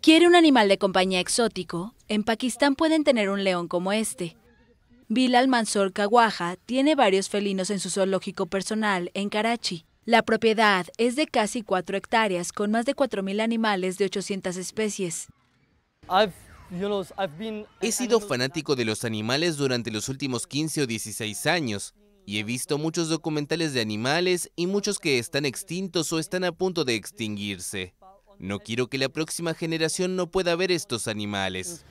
¿Quiere un animal de compañía exótico? En Pakistán pueden tener un león como este. Bilal Mansor Kawaja tiene varios felinos en su zoológico personal en Karachi. La propiedad es de casi 4 hectáreas con más de 4.000 animales de 800 especies. He sido fanático de los animales durante los últimos 15 o 16 años y he visto muchos documentales de animales y muchos que están extintos o están a punto de extinguirse. No quiero que la próxima generación no pueda ver estos animales.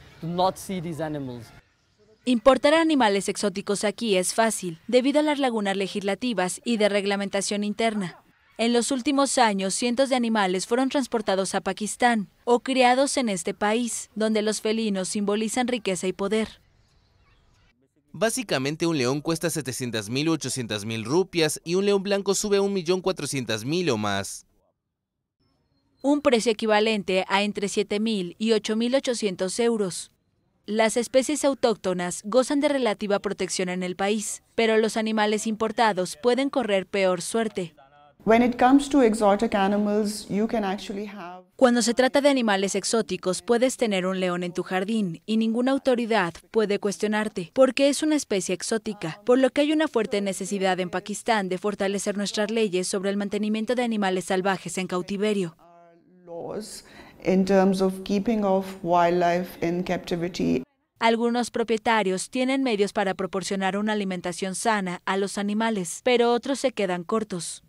Importar animales exóticos aquí es fácil, debido a las lagunas legislativas y de reglamentación interna. En los últimos años, cientos de animales fueron transportados a Pakistán o criados en este país, donde los felinos simbolizan riqueza y poder. Básicamente un león cuesta 700.000 o 800.000 rupias y un león blanco sube a 1.400.000 o más un precio equivalente a entre 7.000 y 8.800 euros. Las especies autóctonas gozan de relativa protección en el país, pero los animales importados pueden correr peor suerte. Cuando se trata de animales exóticos, puedes tener un león en tu jardín y ninguna autoridad puede cuestionarte, porque es una especie exótica, por lo que hay una fuerte necesidad en Pakistán de fortalecer nuestras leyes sobre el mantenimiento de animales salvajes en cautiverio in terms of keeping of wildlife in Algunos propietarios tienen medios para proporcionar una alimentación sana a los animales, pero otros se quedan cortos.